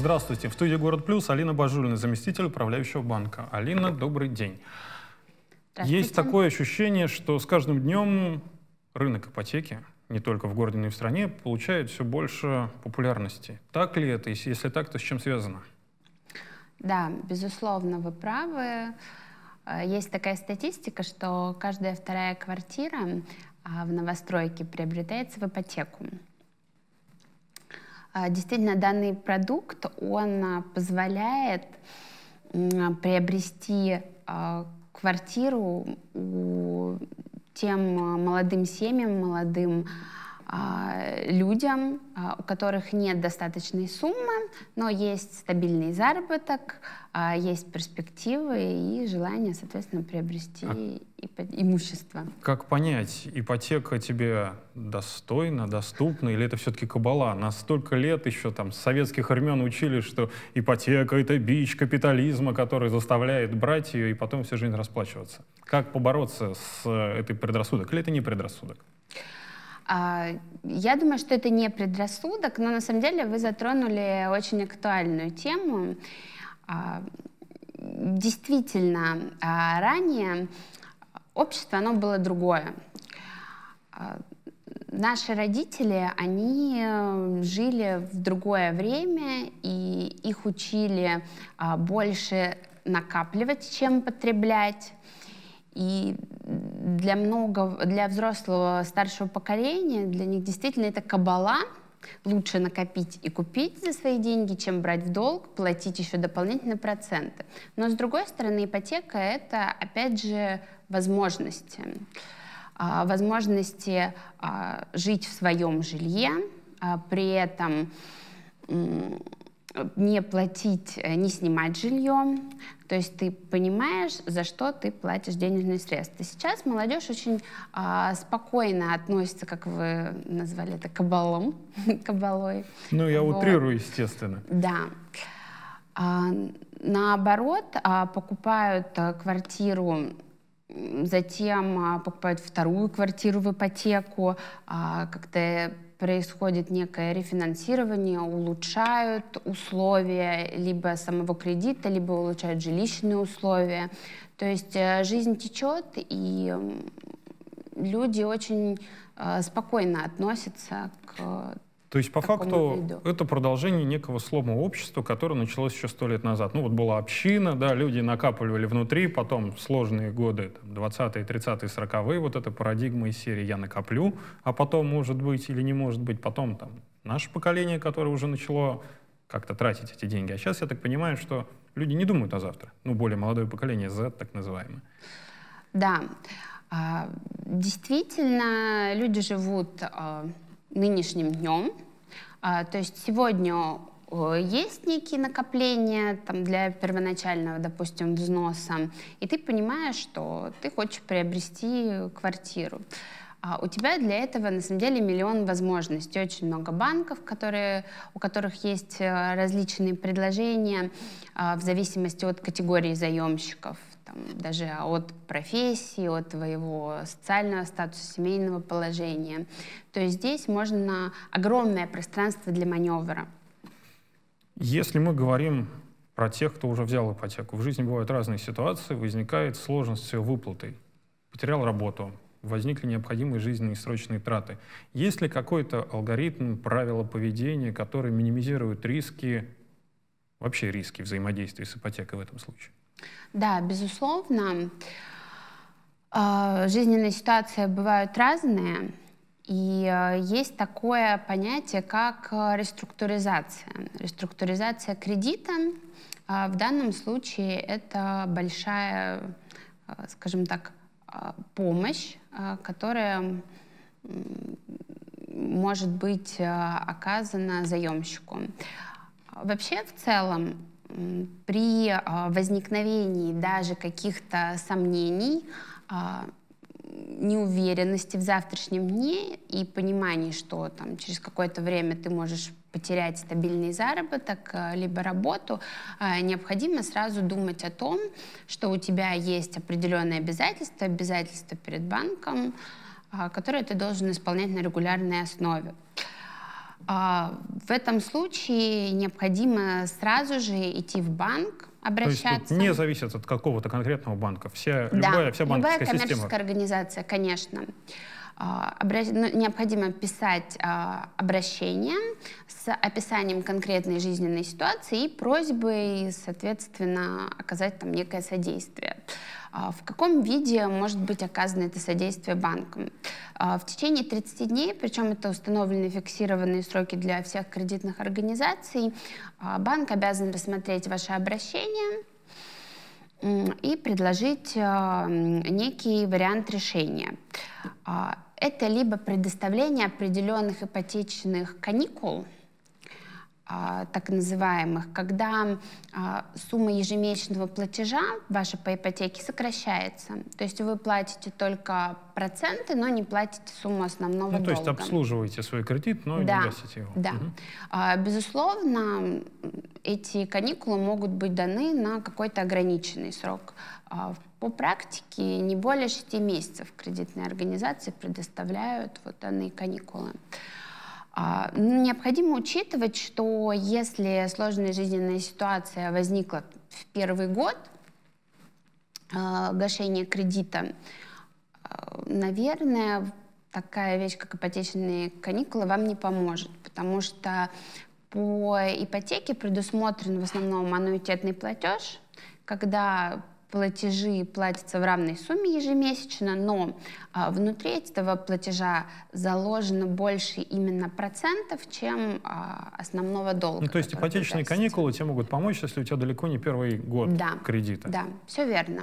Здравствуйте. В студии «Город Плюс» Алина Бажулина, заместитель управляющего банка. Алина, добрый день. Есть такое ощущение, что с каждым днем рынок ипотеки, не только в городе, но и в стране, получает все больше популярности. Так ли это? Если так, то с чем связано? Да, безусловно, вы правы. Э, есть такая статистика, что каждая вторая квартира а, в новостройке приобретается в ипотеку. А, действительно, данный продукт, он а, позволяет приобрести а, квартиру тем молодым семьям, молодым а, людям, а, у которых нет достаточной суммы, но есть стабильный заработок, а, есть перспективы и желание, соответственно, приобрести а имущество. Как понять, ипотека тебе достойна, доступна, или это все-таки кабала? На столько лет еще там с советских времен учили, что ипотека — это бич капитализма, который заставляет брать ее и потом всю жизнь расплачиваться. Как побороться с э, этой предрассудок? Или это не предрассудок? А, я думаю, что это не предрассудок, но на самом деле вы затронули очень актуальную тему. А, действительно, а, ранее общество, оно было другое. Наши родители, они э, жили в другое время, и их учили больше накапливать, чем потреблять. И для много, для взрослого старшего поколения, для них действительно это кабала, Лучше накопить и купить за свои деньги, чем брать в долг, платить еще дополнительные проценты. Но с другой стороны, ипотека — это, опять же, возможности. А, возможности а, жить в своем жилье, а, при этом Э, не платить, э, не снимать жилье. То есть ты понимаешь, за что ты платишь денежные средства. Сейчас молодежь очень э, спокойно относится, как вы назвали это, кабалом, кабалой. Ну, я вот. утрирую, естественно. Да. А, наоборот, а, покупают а, квартиру затем а, покупают вторую квартиру в ипотеку, а, как-то происходит некое рефинансирование, улучшают условия либо самого кредита, либо улучшают жилищные условия. То есть э, жизнь течет, и люди очень э, спокойно относятся к то есть, по факту, это продолжение некого слома общества, которое началось еще сто лет назад. Ну, вот была община, да, люди накапливали внутри, потом сложные годы, там, 20-е, 30-е, 40-е, вот эта парадигма из серии «я накоплю», а потом, может быть, или не может быть, потом там наше поколение, которое уже начало как-то тратить эти деньги. А сейчас я так понимаю, что люди не думают о завтра. Ну, более молодое поколение, Z так называемое. Да. А, действительно, люди живут а, нынешним днем. А, то есть сегодня есть некие накопления там, для первоначального, допустим, взноса, и ты понимаешь, что ты хочешь приобрести квартиру. А у тебя для этого на самом деле миллион возможностей, очень много банков, которые, у которых есть э, различные предложения а, в зависимости от категории заемщиков там, даже от профессии, от твоего социального статуса, семейного положения. То есть здесь можно огромное пространство для маневра. Если мы говорим про тех, кто уже взял ипотеку, в жизни бывают разные ситуации, возникает сложность с ее выплатой. Потерял работу, возникли необходимые жизненные срочные траты. Есть ли какой-то алгоритм, правила поведения, которые минимизирует риски, вообще риски взаимодействия с ипотекой в этом случае? Да, безусловно. А, жизненные ситуации бывают разные. И э, есть такое понятие, как э, реструктуризация. Реструктуризация кредита. А, в данном случае это большая, э, скажем так, а, помощь, которая может быть оказана заемщику. Вообще, в целом, при а, возникновении даже каких-то сомнений, а, неуверенности в завтрашнем дне и понимании, что там, через какое-то время ты можешь потерять стабильный заработок, а, либо работу, необходимо сразу думать о том, что у тебя есть определенные обязательства, обязательства перед банком, которые ты должен исполнять на регулярной основе. А, в этом случае необходимо сразу же идти в банк, обращаться. То есть тут не зависит от какого-то конкретного банка. Вся, да, любая, вся банковская любая коммерческая система. организация, конечно. А, ну, необходимо писать а, обращение с описанием конкретной жизненной ситуации и просьбой, соответственно, оказать там некое содействие. А, в каком виде может быть оказано это содействие банком? в течение 30 дней, причем это установлены фиксированные сроки для всех кредитных организаций, банк обязан рассмотреть ваше обращение, и предложить некий вариант решения это либо предоставление определенных ипотечных каникул, а, так называемых, когда а, сумма ежемесячного платежа ваша по ипотеке сокращается. То есть вы платите только проценты, но не платите сумму основного ну, то долга. То есть обслуживаете свой кредит, но да, не гасите его. Да. Угу. Безусловно, эти каникулы могут быть даны на какой-то ограниченный срок. По практике не более шести месяцев кредитные организации предоставляют вот данные каникулы. А, ну, необходимо учитывать, что если сложная жизненная ситуация возникла в первый год а, гашения кредита, а, наверное, такая вещь, как ипотечные каникулы, вам не поможет, потому что по ипотеке предусмотрен в основном аннуитетный платеж, когда платежи платятся в равной сумме ежемесячно, но а, внутри этого платежа заложено больше именно процентов, чем а, основного долга. Ну, то есть ипотечные каникулы тебе могут помочь, если у тебя далеко не первый год да, кредита. Да, все верно.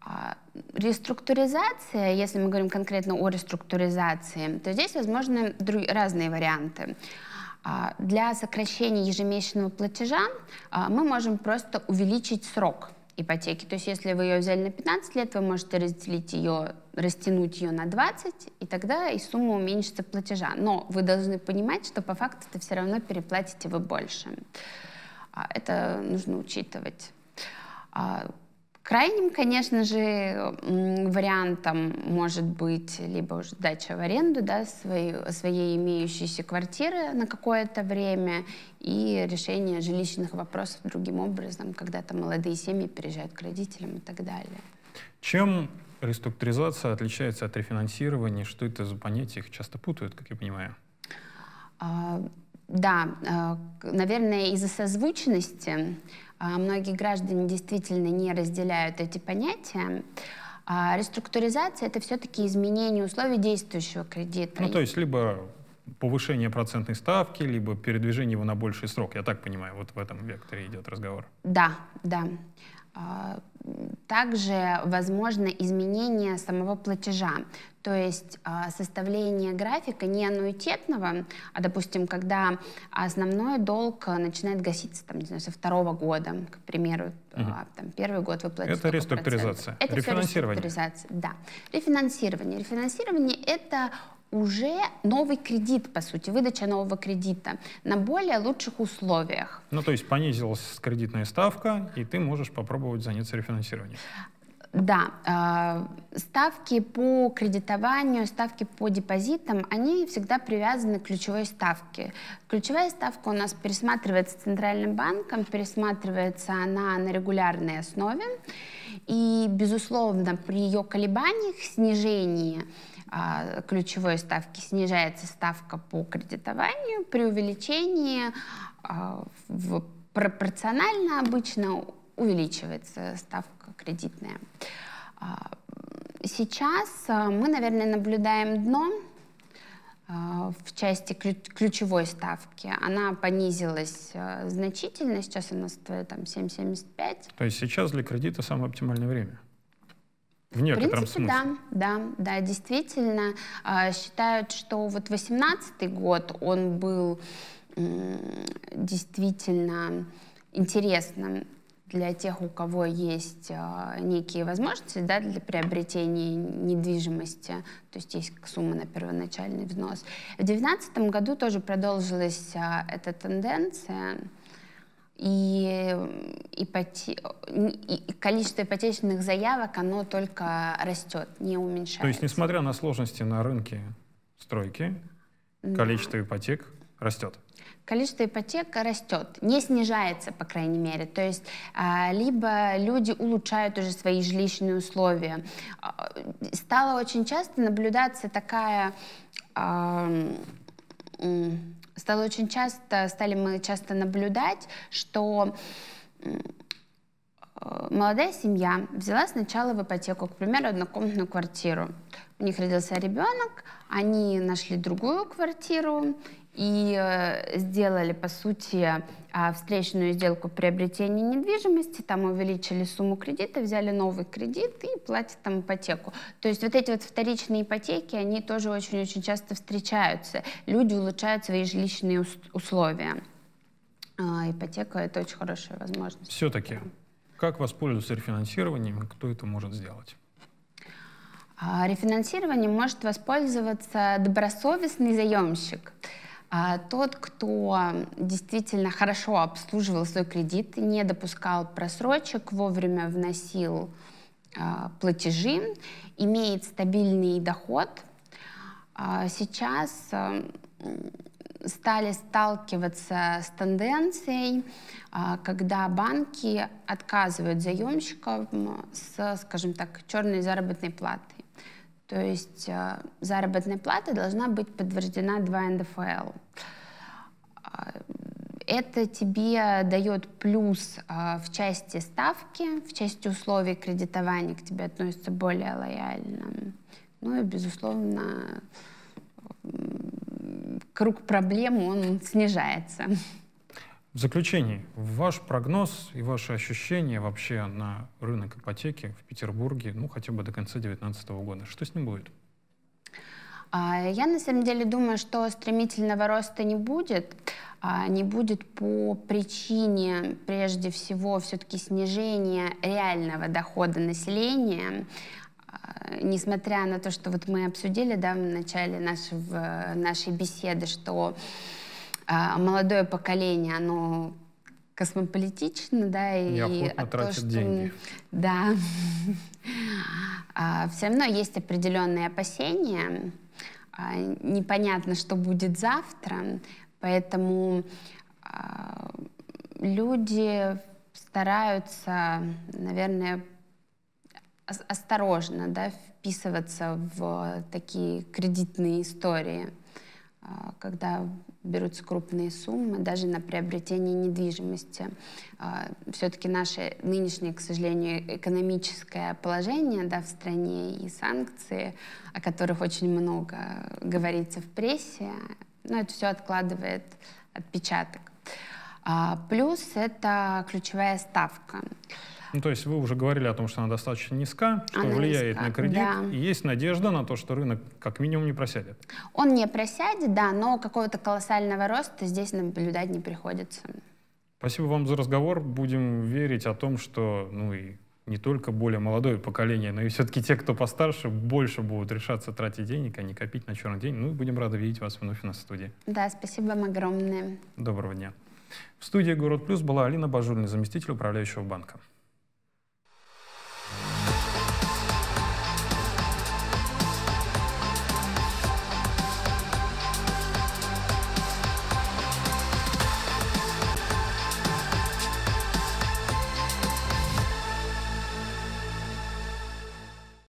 А, реструктуризация, если мы говорим конкретно о реструктуризации, то здесь возможны разные варианты. А, для сокращения ежемесячного платежа а, мы можем просто увеличить срок ипотеки. То есть если вы ее взяли на 15 лет, вы можете разделить ее, растянуть ее на 20, и тогда и сумма уменьшится платежа. Но вы должны понимать, что по факту это все равно переплатите вы больше. А, это нужно учитывать. А, Крайним, конечно же, вариантом может быть либо уже дача в аренду да, своей, своей имеющейся квартиры на какое-то время и решение жилищных вопросов другим образом, когда-то молодые семьи переезжают к родителям и так далее. Чем реструктуризация отличается от рефинансирования? Что это за понятие? Их часто путают, как я понимаю. А, да, э, наверное, из-за созвучности э, многие граждане действительно не разделяют эти понятия. А реструктуризация – это все-таки изменение условий действующего кредита. Ну, то есть либо повышение процентной ставки, либо передвижение его на больший срок. Я так понимаю, вот в этом векторе идет разговор. Да, да. А, также возможно изменение самого платежа, то есть а, составление графика не аннуитетного, а, допустим, когда основной долг а, начинает гаситься там, не знаю, со второго года, к примеру, угу. там, первый год вы Это реструктуризация. Это рефинансирование. реструктуризация, да. Рефинансирование. Рефинансирование – это уже новый кредит, по сути, выдача нового кредита на более лучших условиях. Ну, то есть понизилась кредитная ставка, и ты можешь попробовать заняться рефинансированием. Да, э, ставки по кредитованию, ставки по депозитам, они всегда привязаны к ключевой ставке. Ключевая ставка у нас пересматривается Центральным банком, пересматривается она на регулярной основе. И, безусловно, при ее колебаниях, снижении, а, ключевой ставки снижается ставка по кредитованию, при увеличении а, пропорционально обычно увеличивается ставка кредитная. А, сейчас мы, наверное, наблюдаем дно в части ключевой ставки. Она понизилась значительно, сейчас она стоит там 7,75. То есть сейчас для кредита самое оптимальное время? В некотором в принципе, смысле. да, да, да, действительно. А, считают, что вот 18-й год, он был действительно интересным для тех, у кого есть э, некие возможности да, для приобретения недвижимости, то есть есть сумма на первоначальный взнос. В 2019 году тоже продолжилась э, эта тенденция. И, э, ипоте... и количество ипотечных заявок, оно только растет, не уменьшается. То есть, несмотря на сложности на рынке стройки, да. количество ипотек растет? Количество ипотек растет, не снижается, по крайней мере. То есть, а, либо люди улучшают уже свои жилищные условия. А, Стало очень часто наблюдаться такая стало очень часто, стали мы часто наблюдать, что э, молодая семья взяла сначала в ипотеку, к примеру, однокомнатную квартиру. У них родился ребенок, они нашли другую квартиру, и э, сделали, по сути, а, встречную сделку приобретения недвижимости, там увеличили сумму кредита, взяли новый кредит и платят там ипотеку. То есть вот эти вот вторичные ипотеки, они тоже очень-очень часто встречаются. Люди улучшают свои жилищные условия. А ипотека — это очень хорошая возможность. Все-таки, как воспользоваться рефинансированием, кто это может сделать? А, рефинансированием может воспользоваться добросовестный заемщик — а, тот, кто действительно хорошо обслуживал свой кредит, не допускал просрочек, вовремя вносил а, платежи, имеет стабильный доход, а, сейчас стали сталкиваться с тенденцией, когда банки отказывают заемщикам с, скажем так, черной заработной платы. То есть э, заработная плата должна быть подтверждена 2 НДФЛ. Э, это тебе дает плюс э, в части ставки, в части условий кредитования к тебе относится более лояльно. Ну и, безусловно, круг проблем он снижается. В заключении, ваш прогноз и ваши ощущения вообще на рынок ипотеки в Петербурге, ну, хотя бы до конца 2019 года. Что с ним будет? А, я на самом деле думаю, что стремительного роста не будет. А, не будет по причине, прежде всего, все-таки снижения реального дохода населения а, несмотря на то, что вот мы обсудили да, в начале нашего, нашей беседы, что а, а молодое поколение, оно космополитично, да, и, и от а то, что, деньги. Да. Все равно есть определенные опасения. Непонятно, что будет завтра, поэтому люди стараются, наверное, осторожно да, вписываться в такие кредитные истории. А, когда берутся крупные суммы, даже на приобретение недвижимости. А, Все-таки наше нынешнее, к сожалению, экономическое положение да, в стране и санкции, о которых очень много говорится в прессе, но ну, это все откладывает отпечаток. А, плюс это ключевая ставка. Ну, то есть вы уже говорили о том, что она достаточно низка, что она влияет низка, на кредит, да. и есть надежда на то, что рынок как минимум не просядет. Он не просядет, да, но какого-то колоссального роста здесь наблюдать не приходится. Спасибо вам за разговор. Будем верить о том, что ну и не только более молодое поколение, но и все-таки те, кто постарше, больше будут решаться тратить денег, а не копить на черный день. Ну и будем рады видеть вас вновь на студии. Да, спасибо вам огромное. Доброго дня. В студии «Город Плюс» была Алина Бажульна, заместитель управляющего банка.